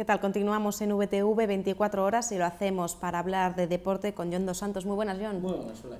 ¿Qué tal? Continuamos en VTV 24 horas y lo hacemos para hablar de deporte con John Dos Santos. Muy buenas, John.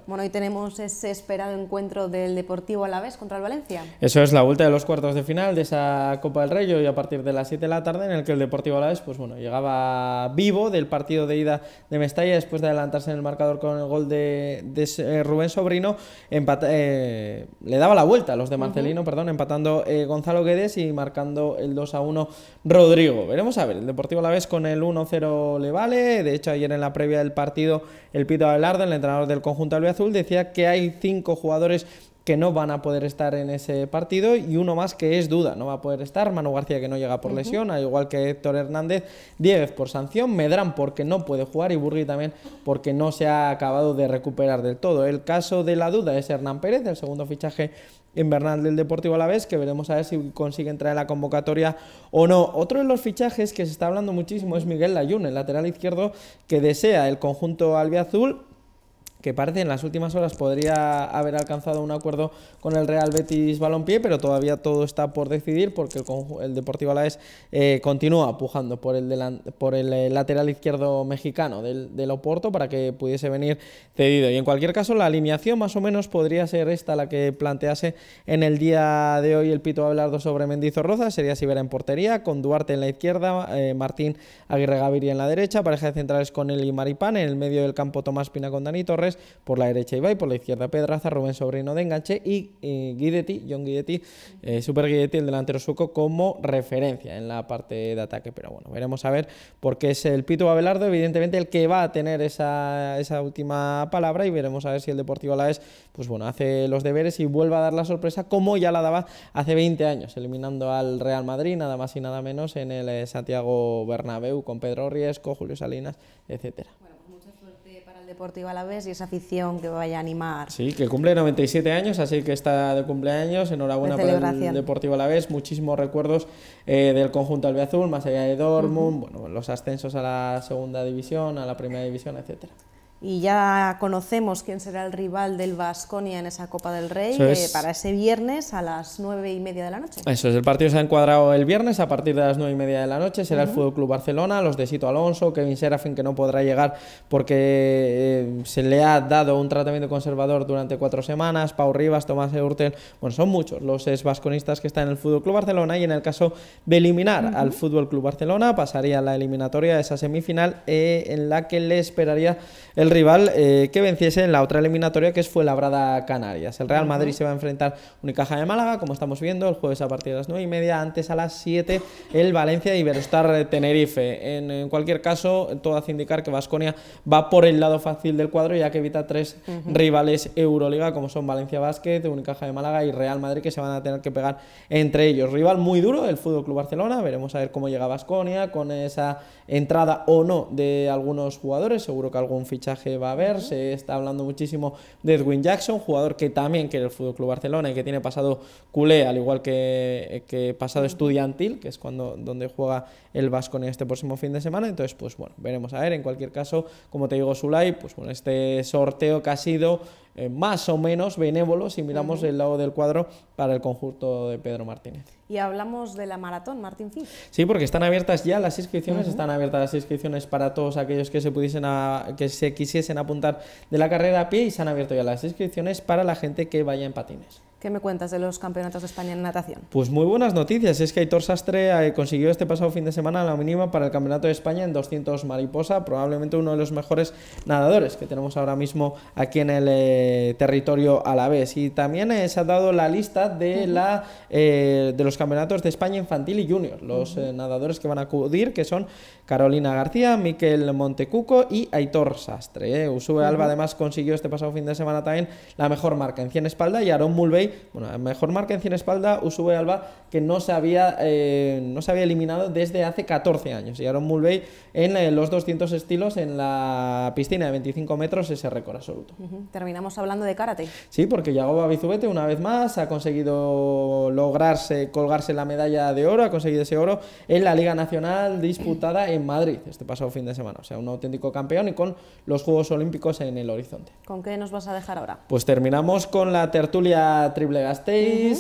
Bueno, hoy tenemos ese esperado encuentro del Deportivo Alavés contra el Valencia. Eso es la vuelta de los cuartos de final de esa Copa del Rey, y a partir de las 7 de la tarde, en el que el Deportivo Alavés pues bueno, llegaba vivo del partido de ida de Mestalla después de adelantarse en el marcador con el gol de, eh, Rubén Sobrino. Eh, le daba la vuelta a los de Marcelino, perdón, empatando eh, Gonzalo Guedes y marcando el 2 a 1 Rodrigo. Veremos a ver. Deportivo la vez con el 1-0 le vale. De hecho, ayer en la previa del partido, el Pito Abelardo, el entrenador del conjunto Azul, decía que hay cinco jugadores que no van a poder estar en ese partido y uno más que es duda, no va a poder estar, Manu García que no llega por lesión, al igual que Héctor Hernández, Diez por sanción, Medrán porque no puede jugar y Burgui también porque no se ha acabado de recuperar del todo. El caso de la duda es Hernán Pérez, el segundo fichaje invernal del Deportivo Alavés, que veremos a ver si consigue entrar en la convocatoria o no. Otro de los fichajes que se está hablando muchísimo es Miguel Layún, el lateral izquierdo que desea el conjunto albiazul que parece en las últimas horas podría haber alcanzado un acuerdo con el Real Betis Balompié, pero todavía todo está por decidir porque el, el Deportivo Alavés eh, continúa pujando por el, por el eh, lateral izquierdo mexicano del, del, Oporto para que pudiese venir cedido. Y en cualquier caso, la alineación más o menos podría ser esta la que plantease en el día de hoy el Pito Abelardo sobre Mendizorroza, sería sibera en portería, con Duarte en la izquierda, eh, Martín Aguirre Gaviria en la derecha, pareja de centrales con el Maripán, en el medio del campo Tomás Pina con Danito Torres, por la derecha Ibai, por la izquierda Pedraza, Rubén Sobrino de enganche y, Guidetti, John Guidetti, eh, Super Guidetti, el delantero sueco, como referencia en la parte de ataque. Pero bueno, veremos a ver, porque es el Pito Abelardo, evidentemente, el que va a tener esa, última palabra y veremos a ver si el Deportivo Alavés, pues bueno, hace los deberes y vuelve a dar la sorpresa como ya la daba hace 20 años, eliminando al Real Madrid, nada más y nada menos, en el eh, Santiago Bernabéu con Pedro Riesco, Julio Salinas, etcétera. Deportivo vez y esa afición que vaya a animar. Sí, que cumple 97 años, así que está de cumpleaños. Enhorabuena para el Deportivo vez, Muchísimos recuerdos eh, del conjunto albiazul, más allá de Dortmund, bueno, los ascensos a la segunda división, a la primera división, etcétera y ya conocemos quién será el rival del Vasconia en esa Copa del Rey eh, para ese viernes a las nueve y media de la noche. Eso es, el partido se ha encuadrado el viernes a partir de las nueve y media de la noche. Será el Fútbol Club Barcelona, los de Sito Alonso, Kevin Serafin, que no podrá llegar porque eh, se le ha dado un tratamiento conservador durante cuatro semanas. Pau Rivas, Tomás Eurten Bueno, son muchos los ex vasconistas que están en el Fútbol Club Barcelona y en el caso de eliminar al Fútbol Club Barcelona, pasaría la eliminatoria de esa semifinal eh, en la que le esperaría el rival eh, que venciese en la otra eliminatoria que fue la Brada Canarias. El Real Madrid se va a enfrentar Unicaja de Málaga, como estamos viendo, el jueves a partir de las 9 y media, antes a las 7 el Valencia y Iberostar Tenerife. En, cualquier caso, todo hace indicar que Vasconia va por el lado fácil del cuadro ya que evita tres rivales Euroliga como son Valencia Basket, Unicaja de Málaga y Real Madrid que se van a tener que pegar entre ellos. Rival muy duro, el Fútbol Club Barcelona, veremos a ver cómo llega Vasconia con esa entrada o no de algunos jugadores, seguro que algún fichaje va a haber. Se está hablando muchísimo de Edwin Jackson, jugador que también quiere el Fútbol Club Barcelona y que tiene pasado culé, al igual que, que pasado estudiantil, que es cuando donde juega el Vasco en este próximo fin de semana. Entonces, pues bueno, veremos a ver. En cualquier caso, como te digo, Sulay, pues bueno, este sorteo que ha sido eh, más o menos benévolos si miramos el lado del cuadro para el conjunto de Pedro Martínez. Y hablamos de la maratón, Martín Fitz. Sí, porque están abiertas ya las inscripciones, están abiertas las inscripciones para todos aquellos que se pudiesen que se quisiesen apuntar de la carrera a pie y se han abierto ya las inscripciones para la gente que vaya en patines. ¿Qué me cuentas de los campeonatos de España en natación? Pues muy buenas noticias. Es que Aitor Sastre eh, consiguió este pasado fin de semana la mínima para el Campeonato de España en 200 mariposa, probablemente uno de los mejores nadadores que tenemos ahora mismo aquí en el eh, territorio a la vez. Y también eh, se ha dado la lista de, la, de los campeonatos de España infantil y junior, los nadadores que van a acudir, que son Carolina García, Miquel Montecuco y Aitor Sastre. Usube Alba además consiguió este pasado fin de semana también la mejor marca en 100 espalda y Aaron Mulvey bueno, mejor marca en 100 espalda, Usube Alba, que no se, había, eh, no se había eliminado desde hace 14 años. Y Aaron Mulvey en eh, los 200 estilos en la piscina de 25 metros ese récord absoluto. Terminamos hablando de karate. Sí, porque Yago Babizubete una vez más ha conseguido lograrse colgarse la medalla de oro, ha conseguido ese oro en la Liga Nacional disputada en Madrid este pasado fin de semana. O sea, un auténtico campeón y con los Juegos Olímpicos en el horizonte. ¿Con qué nos vas a dejar ahora? Pues terminamos con la tertulia Triple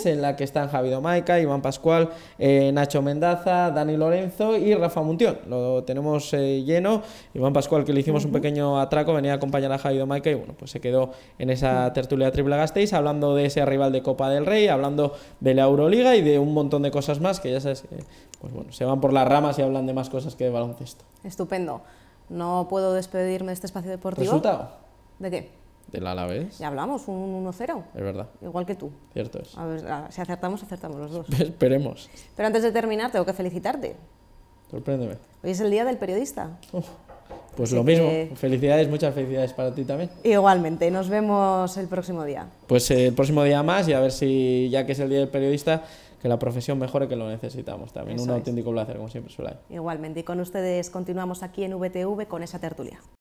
en la que están Javi Domaica, Iván Pascual, eh, Nacho Mendaza, Dani Lorenzo y Rafa Muntión. Lo tenemos eh, lleno. Iván Pascual, que le hicimos un pequeño atraco, venía a acompañar a Javi Domaica y bueno, pues se quedó en esa tertulia Triple Gasteiz, hablando de ese rival de Copa del Rey, hablando de la Euroliga y de un montón de cosas más que ya sabes, eh, pues se van por las ramas y hablan de más cosas que de baloncesto. Estupendo. No puedo despedirme de este espacio deportivo. ¿De qué? la vez. Ya hablamos, un 1-0. Es verdad. Igual que tú. Cierto es. A ver, si acertamos, acertamos los dos. Esperemos. Pero antes de terminar, tengo que felicitarte. Sorpréndeme. Hoy es el Día del Periodista. pues lo mismo. Felicidades, muchas felicidades para ti también. Igualmente, nos vemos el próximo día. Pues eh, el próximo día más y a ver si, ya que es el Día del Periodista, que la profesión mejore, que lo necesitamos también. Un auténtico placer, como siempre suele. Igualmente, y con ustedes continuamos aquí en VTV con esa tertulia.